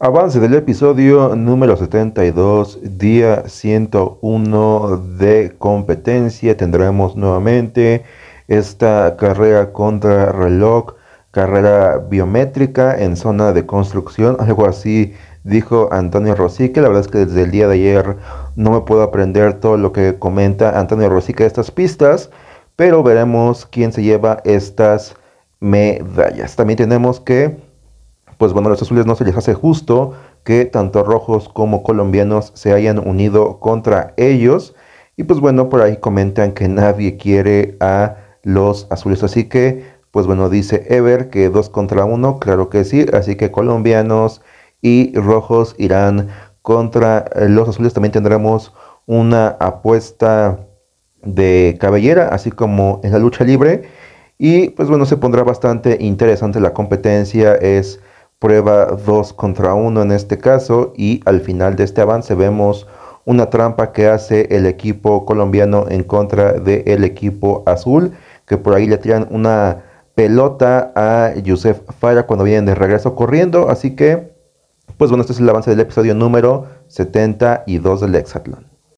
Avance del episodio número 72, día 101 de competencia. Tendremos nuevamente esta carrera contra reloj, carrera biométrica en zona de construcción, algo así dijo Antonio Rosique. La verdad es que desde el día de ayer no me puedo aprender todo lo que comenta Antonio Rosique de estas pistas, pero veremos quién se lleva estas medallas. También tenemos que pues bueno, los azules no se les hace justo que tanto rojos como colombianos se hayan unido contra ellos. Y pues bueno, por ahí comentan que nadie quiere a los azules. Así que, pues bueno, dice Ever que dos contra uno, claro que sí. Así que colombianos y rojos irán contra eh, los azules. También tendremos una apuesta de cabellera, así como en la lucha libre. Y pues bueno, se pondrá bastante interesante la competencia. Es prueba 2 contra 1 en este caso y al final de este avance vemos una trampa que hace el equipo colombiano en contra del equipo azul, que por ahí le tiran una pelota a Yusef Faya cuando vienen de regreso corriendo, así que pues bueno, este es el avance del episodio número 72 del Hexatlón.